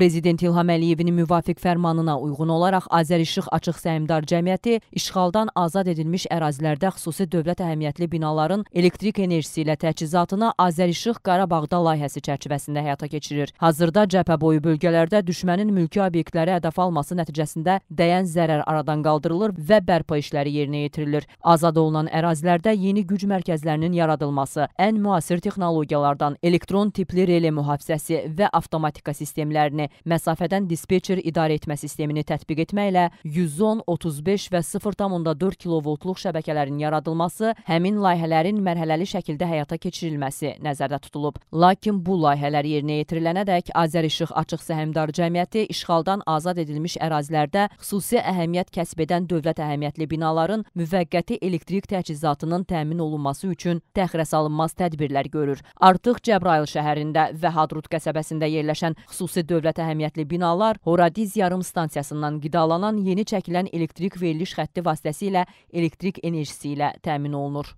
Prezident İlham Əliyevin müvafiq fərmanına uyğun olaraq Azərişıq Açıq Səhmdar Cəmiyyəti işğaldan azad edilmiş ərazilərdə xüsusi dövlət əhəmiyyətli binaların elektrik enerjisi ilə təchizatına Azərişıq Qarabağda layihəsi çərçivəsində həyata keçirir. Hazırda cəbhə boyu bölgələrdə düşmənin mülki obyektləri hədəf alması nəticəsində dəyən zərər aradan qaldırılır və bərpa işləri yerinə yetirilir. Azad olunan ərazilərdə yeni güc mərkəzlərinin yaradılması, ən müasir texnologiyalardan elektron tipli rele mühafizəsi və avtomatika sistemlərini, məsafədən dispetçer idarə etmə sistemini tətbiq etməklə 110, 35 və 0,4 kilovoltluq şəbəkələrin yaradılması, həmin layihələrin mərhələli şəkildə həyata keçirilməsi nəzərdə tutulub. Lakin bu layihələr yerinə yetirilənədək Azərişıq Açıq Səhmdar Cəmiyyəti işğaldan azad edilmiş ərazilərdə xüsusi əhəmiyyət kəsb edən dövlət əhəmiyyətli binaların müvəqqəti elektrik təchizatının təmin olunması üçün təxirə salınmaz tədbirlər görür. Artıq Cəbrayıl şəhərində və Hadrut qəsəbəsində yerləşən xüsusi dövlət əhəmiyyətli binalar Horadiz yarımstansiyasından qidalanan yeni çəkilən elektrik veriliş xətti vasitəsilə elektrik enerjisi ilə təmin olunur.